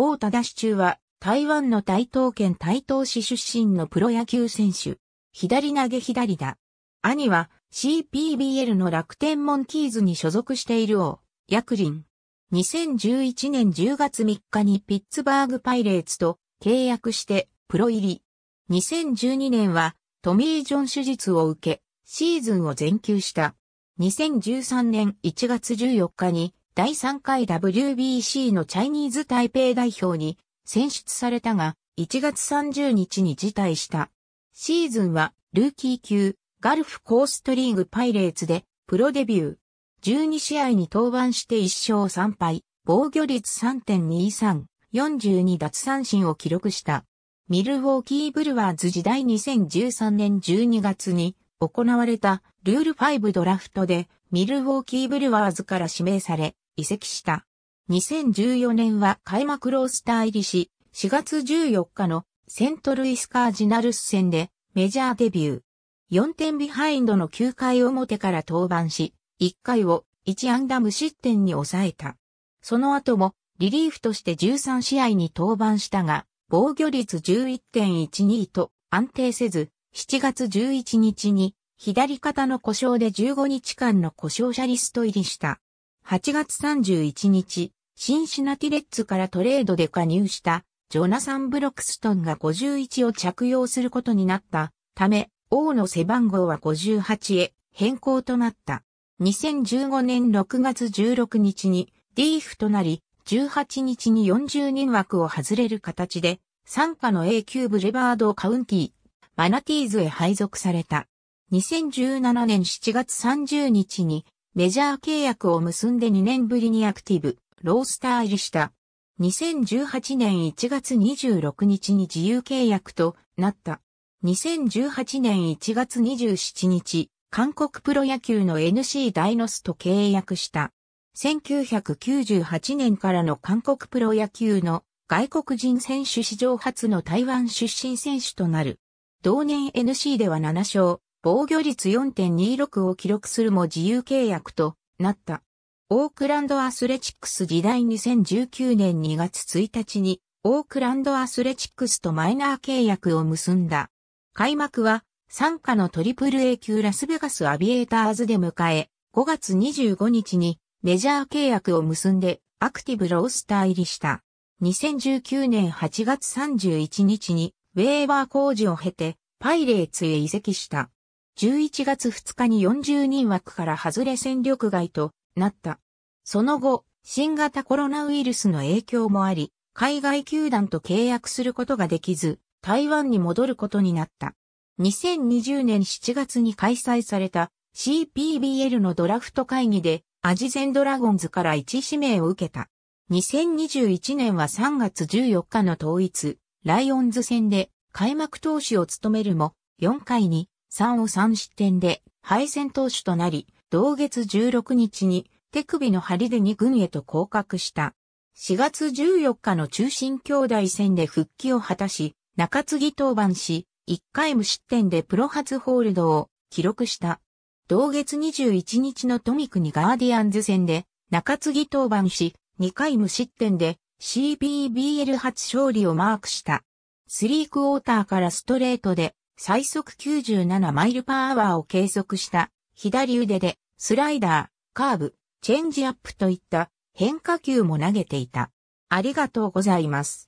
王忠中は、台湾の台東県台東市出身のプロ野球選手。左投げ左だ。兄は CPBL の楽天モンキーズに所属している王、薬林。2011年10月3日にピッツバーグパイレーツと契約してプロ入り。2012年はトミー・ジョン手術を受け、シーズンを全休した。2013年1月14日に第3回 WBC のチャイニーズ台北代表に選出されたが、1月30日に辞退した。シーズンは、ルーキー級、ガルフコーストリーグパイレーツで、プロデビュー。12試合に登板して1勝3敗、防御率3.23、42奪三振を記録した。ミルウォーキーブルワーズ時代2013年12月に行われたルール5ドラフトでミルウォーキーブルワーズから指名され、移籍した。2014年は開幕ロースター入りし、4月14日のセントルイスカージナルス戦でメジャーデビュー。4点ビハインドの9回表から登板し、1回を1アンダム失点に抑えた。その後もリリーフとして13試合に登板したが、防御率11.12と安定せず、7月11日に左肩の故障で15日間の故障者リスト入りした。8月31日、シンシナティレッツからトレードで加入したジョナサン・ブロックストンが51を着用することになったため、王の背番号は58へ変更となった。2015年6月16日にディーフとなり、18日に40人枠を外れる形で、参加の A 級ブレバードカウンティー、マナティーズへ配属された。2017年7月30日にメジャー契約を結んで2年ぶりにアクティブ、ロースター入りした。2018年1月26日に自由契約となった。2018年1月27日、韓国プロ野球の NC ダイノスと契約した。1998年からの韓国プロ野球の外国人選手史上初の台湾出身選手となる。同年 NC では7勝、防御率4.26を記録するも自由契約となった。オークランドアスレチックス時代2019年2月1日にオークランドアスレチックスとマイナー契約を結んだ。開幕は参加のトリプル A 級ラスベガスアビエーターズで迎え、5月25日にメジャー契約を結んでアクティブロースター入りした。2019年8月31日にウェーバー工事を経てパイレーツへ移籍した。11月2日に40人枠から外れ戦力外となった。その後、新型コロナウイルスの影響もあり、海外球団と契約することができず、台湾に戻ることになった。2020年7月に開催された CPBL のドラフト会議で、アジゼンドラゴンズから1指名を受けた。2021年は3月14日の統一、ライオンズ戦で開幕投手を務めるも、4回に3を3失点で敗戦投手となり、同月16日に手首の張りで2軍へと降格した。4月14日の中心兄弟戦で復帰を果たし、中継ぎ登板し、1回無失点でプロ初ホールドを記録した。同月21日の富国ガーディアンズ戦で中継ぎ登板し、2回無失点で CBBL 初勝利をマークした。スリークォーターからストレートで最速97マイルパーアワーを計測した左腕でスライダー、カーブ、チェンジアップといった変化球も投げていた。ありがとうございます。